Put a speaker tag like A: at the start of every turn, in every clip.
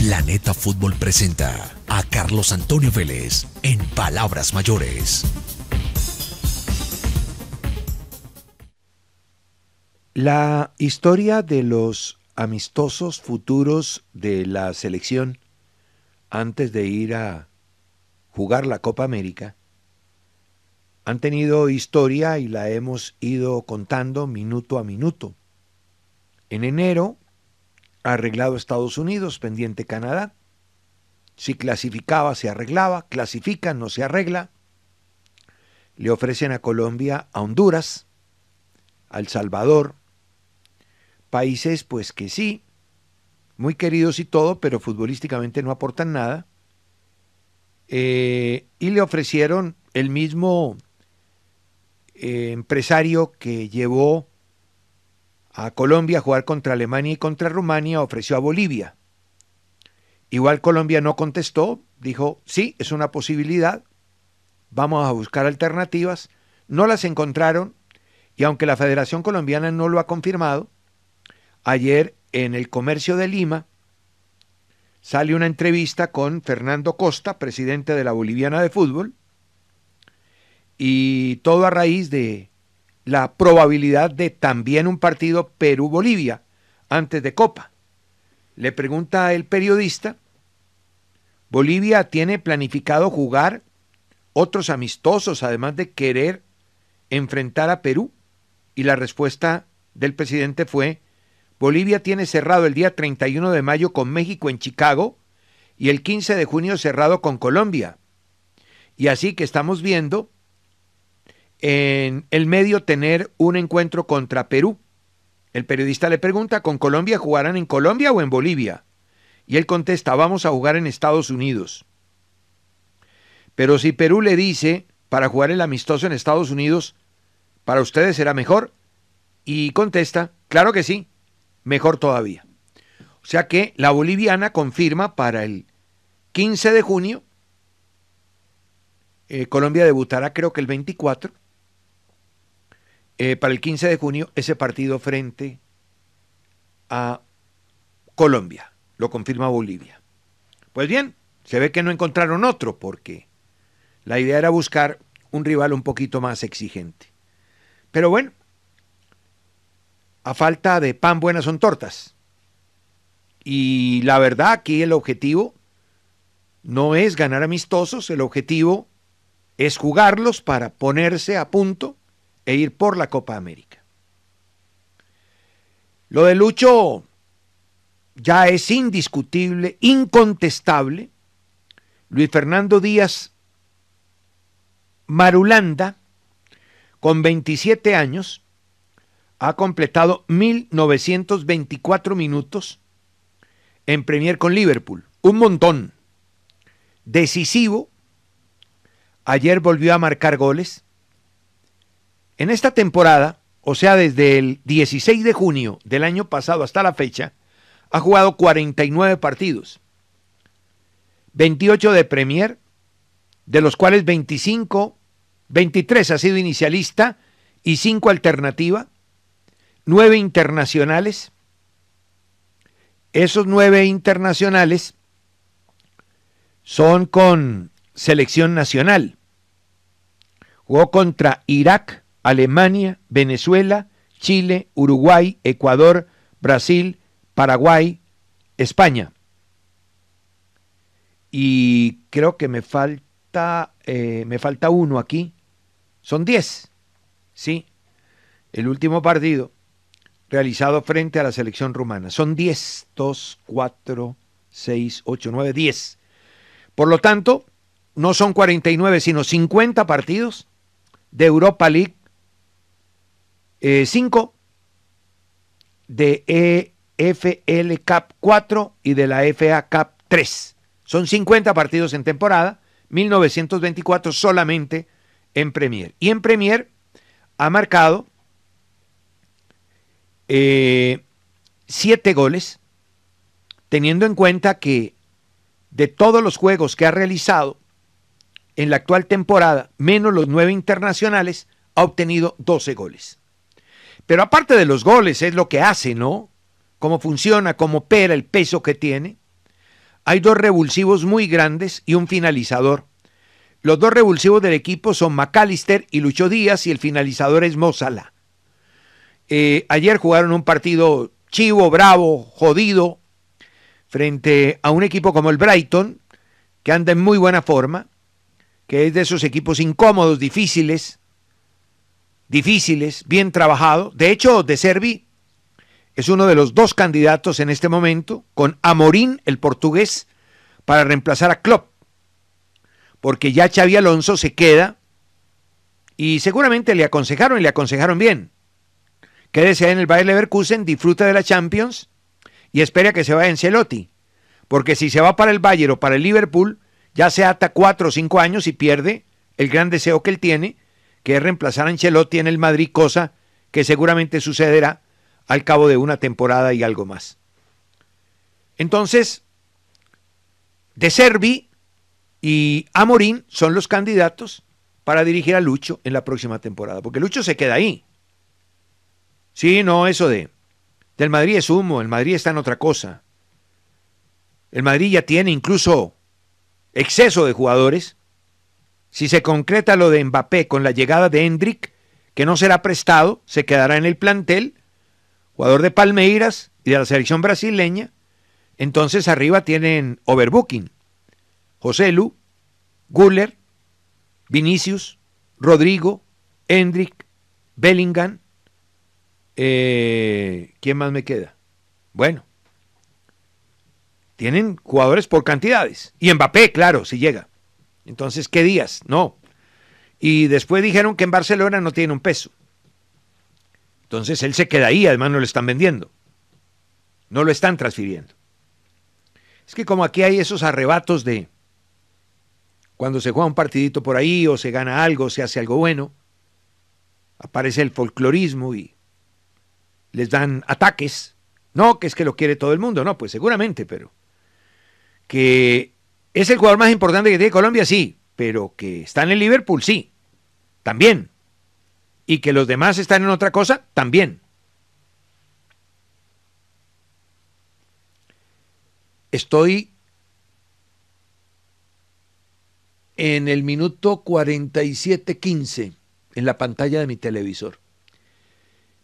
A: Planeta Fútbol presenta a Carlos Antonio Vélez en Palabras Mayores. La historia de los amistosos futuros de la selección antes de ir a jugar la Copa América han tenido historia y la hemos ido contando minuto a minuto. En enero arreglado Estados Unidos, pendiente Canadá. Si clasificaba, se arreglaba, clasifica, no se arregla. Le ofrecen a Colombia, a Honduras, a El Salvador, países pues que sí, muy queridos y todo, pero futbolísticamente no aportan nada. Eh, y le ofrecieron el mismo eh, empresario que llevó a Colombia jugar contra Alemania y contra Rumania, ofreció a Bolivia. Igual Colombia no contestó, dijo, sí, es una posibilidad, vamos a buscar alternativas. No las encontraron y aunque la Federación Colombiana no lo ha confirmado, ayer en el Comercio de Lima sale una entrevista con Fernando Costa, presidente de la Boliviana de Fútbol, y todo a raíz de la probabilidad de también un partido Perú-Bolivia antes de Copa. Le pregunta el periodista, Bolivia tiene planificado jugar otros amistosos, además de querer enfrentar a Perú? Y la respuesta del presidente fue, Bolivia tiene cerrado el día 31 de mayo con México en Chicago y el 15 de junio cerrado con Colombia. Y así que estamos viendo en el medio tener un encuentro contra Perú. El periodista le pregunta, ¿con Colombia jugarán en Colombia o en Bolivia? Y él contesta, vamos a jugar en Estados Unidos. Pero si Perú le dice, para jugar el amistoso en Estados Unidos, para ustedes será mejor, y contesta, claro que sí, mejor todavía. O sea que la boliviana confirma para el 15 de junio, eh, Colombia debutará creo que el 24, eh, para el 15 de junio ese partido frente a Colombia. Lo confirma Bolivia. Pues bien, se ve que no encontraron otro porque la idea era buscar un rival un poquito más exigente. Pero bueno, a falta de pan buenas son tortas. Y la verdad aquí el objetivo no es ganar amistosos, el objetivo es jugarlos para ponerse a punto e ir por la Copa América. Lo de Lucho ya es indiscutible, incontestable. Luis Fernando Díaz Marulanda, con 27 años, ha completado 1924 minutos en Premier con Liverpool. Un montón. Decisivo. Ayer volvió a marcar goles. En esta temporada, o sea, desde el 16 de junio del año pasado hasta la fecha, ha jugado 49 partidos, 28 de Premier, de los cuales 25, 23 ha sido inicialista y 5 alternativa, 9 internacionales. Esos 9 internacionales son con selección nacional. Jugó contra Irak, Alemania, Venezuela, Chile, Uruguay, Ecuador, Brasil, Paraguay, España. Y creo que me falta, eh, me falta uno aquí. Son diez, Sí. El último partido realizado frente a la selección rumana. Son diez, dos, cuatro, seis, ocho, nueve, diez. Por lo tanto, no son 49, sino 50 partidos de Europa League 5 eh, de EFL Cup 4 y de la FA Cup 3. Son 50 partidos en temporada, 1924 solamente en Premier. Y en Premier ha marcado 7 eh, goles, teniendo en cuenta que de todos los juegos que ha realizado en la actual temporada, menos los 9 internacionales, ha obtenido 12 goles. Pero aparte de los goles, es lo que hace, ¿no? Cómo funciona, cómo opera, el peso que tiene. Hay dos revulsivos muy grandes y un finalizador. Los dos revulsivos del equipo son McAllister y Lucho Díaz y el finalizador es Mozala. Eh, ayer jugaron un partido chivo, bravo, jodido, frente a un equipo como el Brighton, que anda en muy buena forma, que es de esos equipos incómodos, difíciles, difíciles, bien trabajado. De hecho, De Servi es uno de los dos candidatos en este momento, con Amorín, el portugués, para reemplazar a Klopp. Porque ya Xavi Alonso se queda y seguramente le aconsejaron y le aconsejaron bien. Quédese en el Bayer Leverkusen, disfruta de la Champions y espera que se vaya en Celotti. Porque si se va para el Bayern o para el Liverpool, ya se ata cuatro o cinco años y pierde el gran deseo que él tiene que es reemplazar a Ancelotti en el Madrid, cosa que seguramente sucederá al cabo de una temporada y algo más. Entonces, De Servi y Amorín son los candidatos para dirigir a Lucho en la próxima temporada, porque Lucho se queda ahí. Sí, no, eso de del Madrid es humo, el Madrid está en otra cosa. El Madrid ya tiene incluso exceso de jugadores si se concreta lo de Mbappé con la llegada de Hendrik, que no será prestado, se quedará en el plantel, jugador de Palmeiras y de la selección brasileña, entonces arriba tienen Overbooking, José Lu, Guller, Vinicius, Rodrigo, Hendrik, Bellingham, eh, ¿quién más me queda? Bueno, tienen jugadores por cantidades. Y Mbappé, claro, si llega. Entonces, ¿qué días? No. Y después dijeron que en Barcelona no tiene un peso. Entonces él se queda ahí, además no lo están vendiendo. No lo están transfiriendo. Es que como aquí hay esos arrebatos de cuando se juega un partidito por ahí o se gana algo, o se hace algo bueno, aparece el folclorismo y les dan ataques. No, que es que lo quiere todo el mundo, no, pues seguramente, pero que ¿Es el jugador más importante que tiene Colombia? Sí, pero que está en el Liverpool, sí, también. Y que los demás están en otra cosa, también. Estoy en el minuto 47.15 en la pantalla de mi televisor.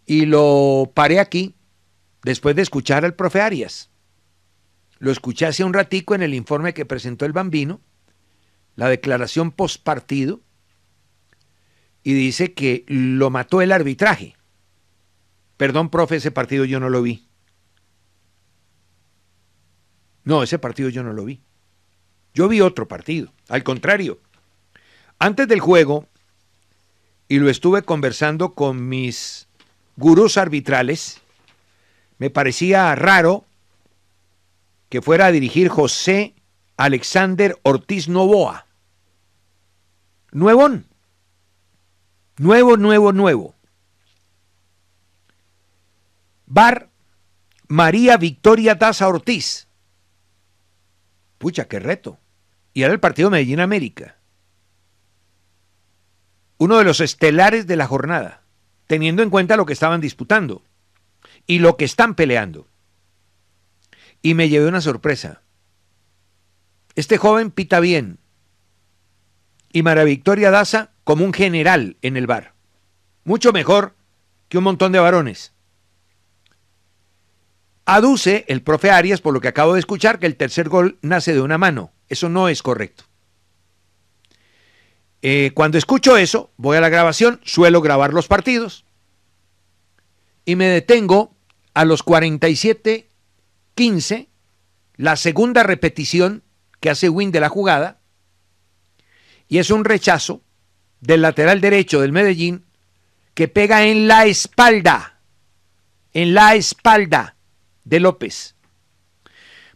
A: Y lo paré aquí después de escuchar al profe Arias. Lo escuché hace un ratico en el informe que presentó el Bambino, la declaración partido y dice que lo mató el arbitraje. Perdón, profe, ese partido yo no lo vi. No, ese partido yo no lo vi. Yo vi otro partido. Al contrario, antes del juego, y lo estuve conversando con mis gurús arbitrales, me parecía raro que fuera a dirigir José Alexander Ortiz Novoa. Nuevón. Nuevo, nuevo, nuevo. Bar María Victoria Taza Ortiz. Pucha, qué reto. Y era el partido Medellín América. Uno de los estelares de la jornada, teniendo en cuenta lo que estaban disputando y lo que están peleando y me llevé una sorpresa. Este joven pita bien y Maravictoria Victoria Daza como un general en el bar. Mucho mejor que un montón de varones. Aduce el profe Arias, por lo que acabo de escuchar, que el tercer gol nace de una mano. Eso no es correcto. Eh, cuando escucho eso, voy a la grabación, suelo grabar los partidos y me detengo a los 47 15, la segunda repetición que hace Win de la jugada, y es un rechazo del lateral derecho del Medellín que pega en la espalda, en la espalda de López.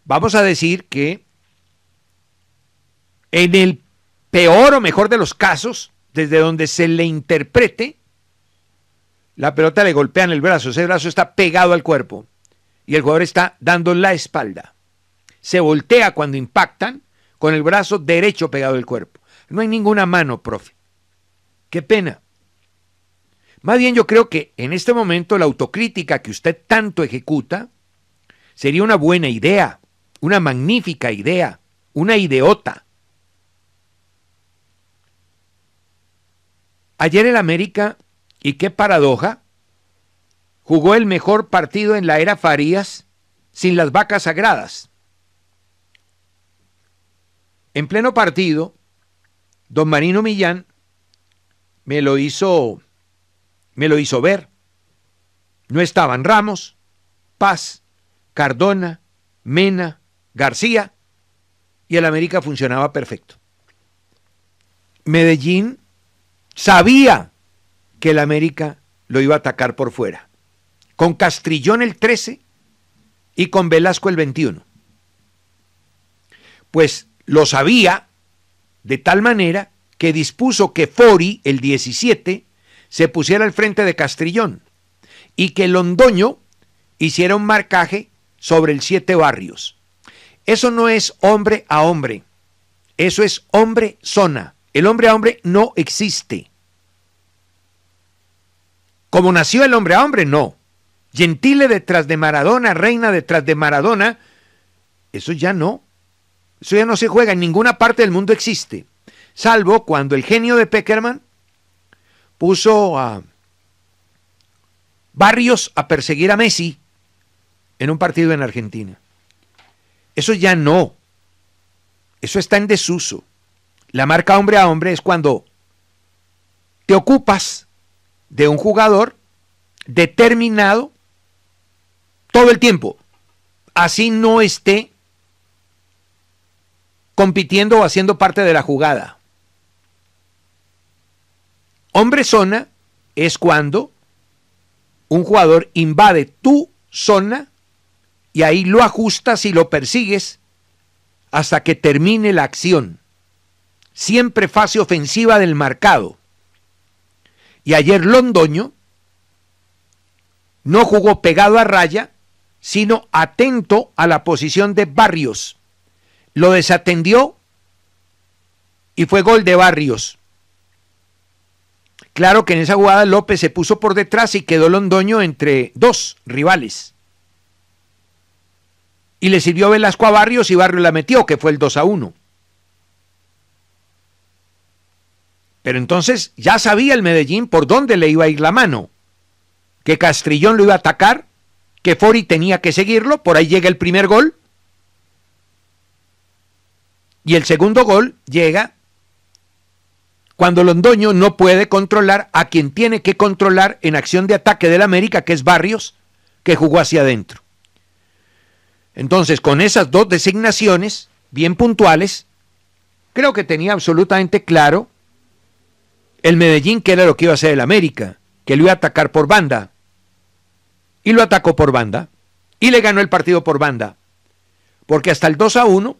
A: Vamos a decir que en el peor o mejor de los casos, desde donde se le interprete, la pelota le golpea en el brazo, ese brazo está pegado al cuerpo y el jugador está dando la espalda. Se voltea cuando impactan con el brazo derecho pegado al cuerpo. No hay ninguna mano, profe. Qué pena. Más bien yo creo que en este momento la autocrítica que usted tanto ejecuta sería una buena idea, una magnífica idea, una ideota. Ayer en América, y qué paradoja, jugó el mejor partido en la era Farías sin las vacas sagradas. En pleno partido, don Marino Millán me lo hizo me lo hizo ver. No estaban Ramos, Paz, Cardona, Mena, García y el América funcionaba perfecto. Medellín sabía que el América lo iba a atacar por fuera con Castrillón el 13 y con Velasco el 21. Pues lo sabía de tal manera que dispuso que Fori el 17 se pusiera al frente de Castrillón y que Londoño hiciera un marcaje sobre el siete barrios. Eso no es hombre a hombre, eso es hombre zona. El hombre a hombre no existe. Como nació el hombre a hombre, no. Gentile detrás de Maradona, Reina detrás de Maradona, eso ya no. Eso ya no se juega, en ninguna parte del mundo existe. Salvo cuando el genio de Peckerman puso a Barrios a perseguir a Messi en un partido en Argentina. Eso ya no. Eso está en desuso. La marca hombre a hombre es cuando te ocupas de un jugador determinado todo el tiempo. Así no esté compitiendo o haciendo parte de la jugada. Hombre zona es cuando un jugador invade tu zona y ahí lo ajustas y lo persigues hasta que termine la acción. Siempre fase ofensiva del marcado. Y ayer Londoño no jugó pegado a raya sino atento a la posición de Barrios. Lo desatendió y fue gol de Barrios. Claro que en esa jugada López se puso por detrás y quedó Londoño entre dos rivales. Y le sirvió Velasco a Barrios y Barrios la metió, que fue el 2 a 1. Pero entonces ya sabía el Medellín por dónde le iba a ir la mano. Que Castrillón lo iba a atacar que Fori tenía que seguirlo, por ahí llega el primer gol. Y el segundo gol llega cuando Londoño no puede controlar a quien tiene que controlar en acción de ataque del América, que es Barrios, que jugó hacia adentro. Entonces, con esas dos designaciones bien puntuales, creo que tenía absolutamente claro el Medellín que era lo que iba a hacer el América, que lo iba a atacar por banda, y lo atacó por banda y le ganó el partido por banda. Porque hasta el 2 a 1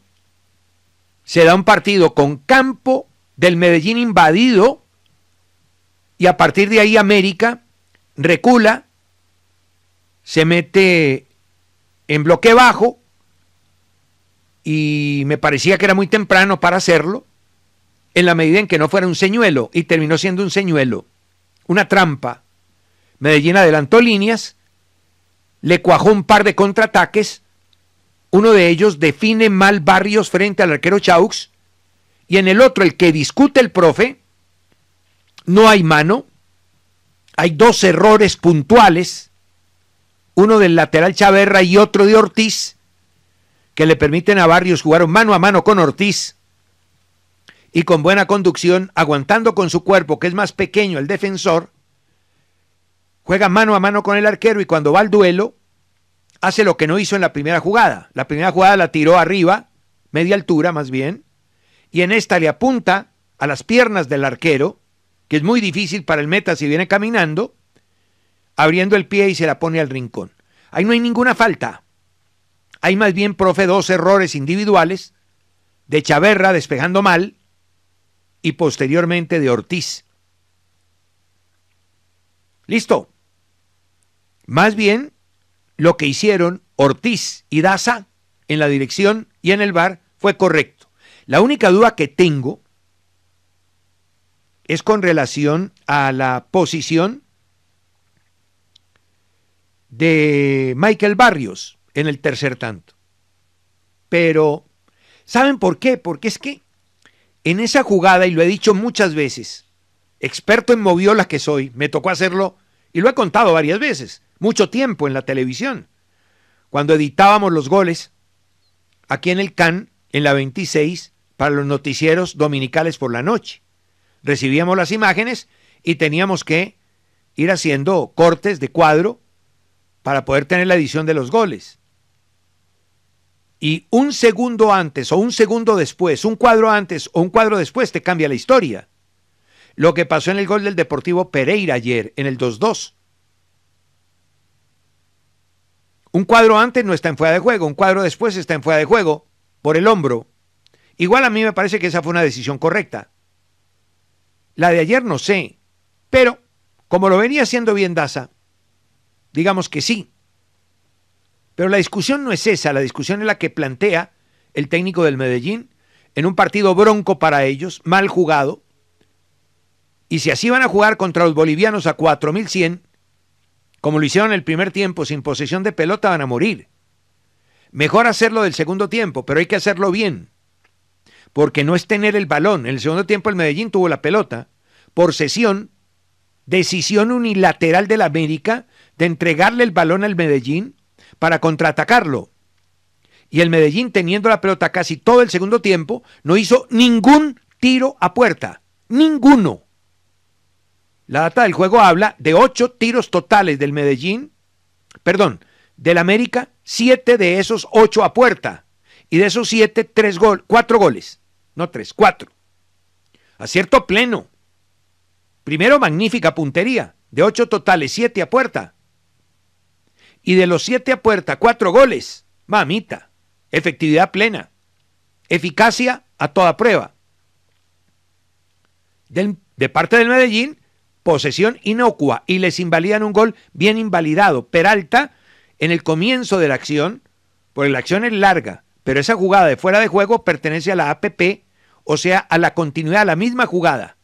A: se da un partido con campo del Medellín invadido y a partir de ahí América recula, se mete en bloque bajo y me parecía que era muy temprano para hacerlo en la medida en que no fuera un señuelo y terminó siendo un señuelo, una trampa. Medellín adelantó líneas le cuajó un par de contraataques. Uno de ellos define mal Barrios frente al arquero Chaux. Y en el otro, el que discute el profe, no hay mano. Hay dos errores puntuales. Uno del lateral Chaverra y otro de Ortiz, que le permiten a Barrios jugar mano a mano con Ortiz. Y con buena conducción, aguantando con su cuerpo, que es más pequeño el defensor, juega mano a mano con el arquero y cuando va al duelo, hace lo que no hizo en la primera jugada. La primera jugada la tiró arriba, media altura más bien, y en esta le apunta a las piernas del arquero, que es muy difícil para el meta si viene caminando, abriendo el pie y se la pone al rincón. Ahí no hay ninguna falta. Hay más bien, profe, dos errores individuales de Chaverra despejando mal y posteriormente de Ortiz Listo. Más bien, lo que hicieron Ortiz y Daza en la dirección y en el bar fue correcto. La única duda que tengo es con relación a la posición de Michael Barrios en el tercer tanto. Pero, ¿saben por qué? Porque es que en esa jugada, y lo he dicho muchas veces, experto en moviola que soy, me tocó hacerlo y lo he contado varias veces, mucho tiempo en la televisión. Cuando editábamos los goles, aquí en el CAN, en la 26, para los noticieros dominicales por la noche. Recibíamos las imágenes y teníamos que ir haciendo cortes de cuadro para poder tener la edición de los goles. Y un segundo antes o un segundo después, un cuadro antes o un cuadro después te cambia la historia lo que pasó en el gol del Deportivo Pereira ayer, en el 2-2. Un cuadro antes no está en fuera de juego, un cuadro después está en fuera de juego, por el hombro. Igual a mí me parece que esa fue una decisión correcta. La de ayer no sé, pero como lo venía haciendo bien Daza, digamos que sí. Pero la discusión no es esa, la discusión es la que plantea el técnico del Medellín en un partido bronco para ellos, mal jugado, y si así van a jugar contra los bolivianos a 4100, como lo hicieron el primer tiempo sin posesión de pelota, van a morir. Mejor hacerlo del segundo tiempo, pero hay que hacerlo bien. Porque no es tener el balón. En el segundo tiempo el Medellín tuvo la pelota por sesión, decisión unilateral la América de entregarle el balón al Medellín para contraatacarlo. Y el Medellín teniendo la pelota casi todo el segundo tiempo, no hizo ningún tiro a puerta. Ninguno. La data del juego habla de ocho tiros totales del Medellín, perdón, del América, siete de esos ocho a puerta. Y de esos siete, tres gol, cuatro goles. No tres, cuatro. Acierto pleno. Primero, magnífica puntería. De ocho totales, siete a puerta. Y de los siete a puerta, cuatro goles. Mamita. Efectividad plena. Eficacia a toda prueba. de parte del Medellín, posesión inocua y les invalidan un gol bien invalidado. Peralta, en el comienzo de la acción, porque la acción es larga, pero esa jugada de fuera de juego pertenece a la APP, o sea, a la continuidad, de la misma jugada.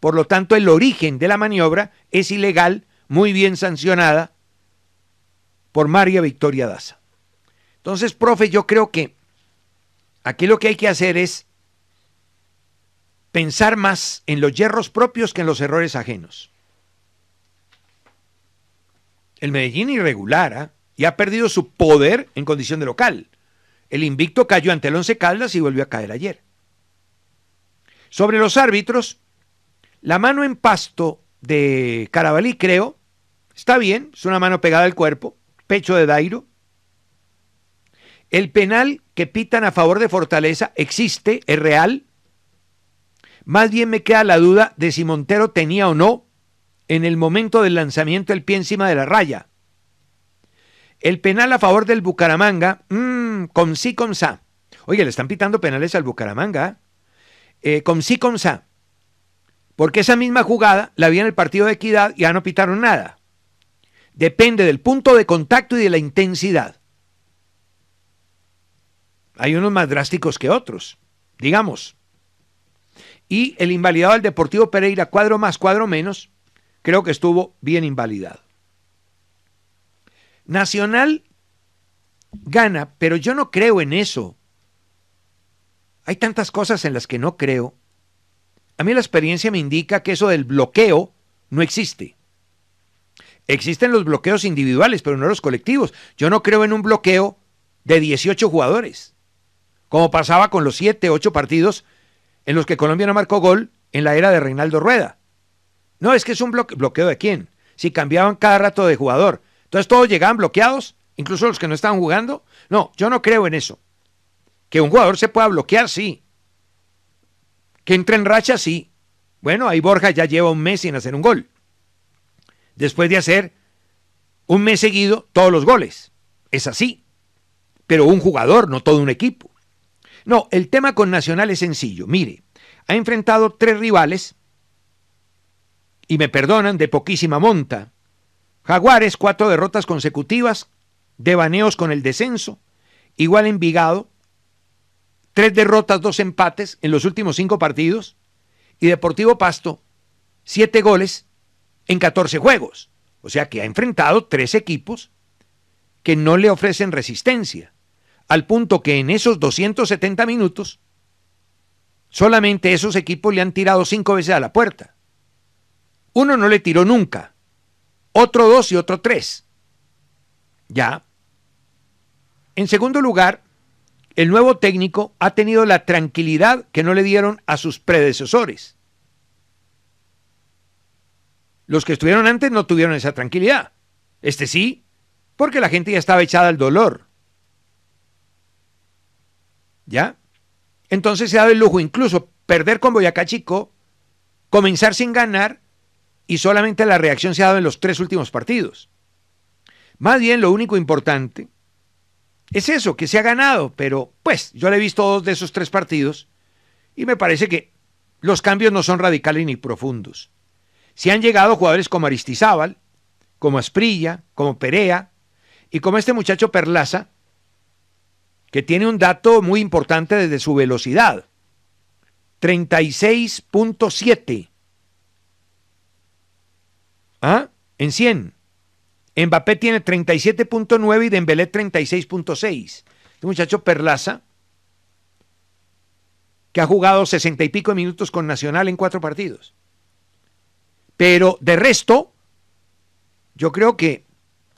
A: Por lo tanto, el origen de la maniobra es ilegal, muy bien sancionada por María Victoria Daza. Entonces, profe, yo creo que aquí lo que hay que hacer es pensar más en los hierros propios que en los errores ajenos. El Medellín irregular ¿ah? y ha perdido su poder en condición de local. El invicto cayó ante el Once Caldas y volvió a caer ayer. Sobre los árbitros, la mano en pasto de Carabalí, creo, está bien, es una mano pegada al cuerpo, pecho de Dairo. El penal que pitan a favor de Fortaleza existe, es real, más bien me queda la duda de si Montero tenía o no en el momento del lanzamiento el pie encima de la raya. El penal a favor del Bucaramanga, mmm, con sí, con sa. Oye, le están pitando penales al Bucaramanga. ¿eh? Eh, con sí, con sa. Porque esa misma jugada la había en el partido de Equidad y ya no pitaron nada. Depende del punto de contacto y de la intensidad. Hay unos más drásticos que otros, digamos y el invalidado del Deportivo Pereira, cuadro más, cuadro menos, creo que estuvo bien invalidado. Nacional gana, pero yo no creo en eso. Hay tantas cosas en las que no creo. A mí la experiencia me indica que eso del bloqueo no existe. Existen los bloqueos individuales, pero no los colectivos. Yo no creo en un bloqueo de 18 jugadores, como pasaba con los 7, 8 partidos en los que Colombia no marcó gol en la era de Reinaldo Rueda. No, es que es un bloqueo de quién. Si cambiaban cada rato de jugador. Entonces todos llegaban bloqueados, incluso los que no estaban jugando. No, yo no creo en eso. Que un jugador se pueda bloquear, sí. Que entre en racha, sí. Bueno, ahí Borja ya lleva un mes sin hacer un gol. Después de hacer un mes seguido todos los goles. Es así. Pero un jugador, no todo un equipo. No, el tema con Nacional es sencillo. Mire, ha enfrentado tres rivales, y me perdonan, de poquísima monta. Jaguares, cuatro derrotas consecutivas, devaneos con el descenso, igual Envigado, tres derrotas, dos empates en los últimos cinco partidos, y Deportivo Pasto, siete goles en 14 juegos. O sea que ha enfrentado tres equipos que no le ofrecen resistencia al punto que en esos 270 minutos, solamente esos equipos le han tirado cinco veces a la puerta. Uno no le tiró nunca, otro dos y otro tres. Ya. En segundo lugar, el nuevo técnico ha tenido la tranquilidad que no le dieron a sus predecesores. Los que estuvieron antes no tuvieron esa tranquilidad. Este sí, porque la gente ya estaba echada al dolor. ¿Ya? Entonces se ha dado el lujo incluso perder con Boyacá Chico, comenzar sin ganar y solamente la reacción se ha dado en los tres últimos partidos. Más bien lo único importante es eso, que se ha ganado, pero pues yo le he visto dos de esos tres partidos y me parece que los cambios no son radicales ni profundos. Se han llegado jugadores como Aristizábal, como Asprilla, como Perea y como este muchacho Perlaza, que tiene un dato muy importante desde su velocidad. 36.7. ¿Ah? En 100. Mbappé tiene 37.9 y Dembélé 36.6. Este muchacho Perlaza, que ha jugado 60 y pico minutos con Nacional en cuatro partidos. Pero de resto, yo creo que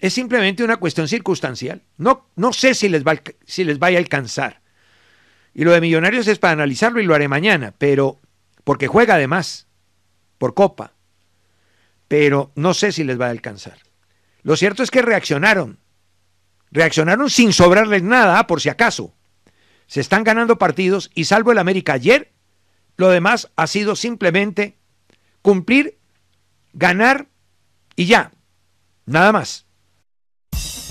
A: es simplemente una cuestión circunstancial. No, no sé si les, va, si les vaya a alcanzar. Y lo de Millonarios es para analizarlo y lo haré mañana, pero porque juega además, por copa. Pero no sé si les va a alcanzar. Lo cierto es que reaccionaron. Reaccionaron sin sobrarles nada, por si acaso. Se están ganando partidos y salvo el América ayer, lo demás ha sido simplemente cumplir, ganar y ya. Nada más.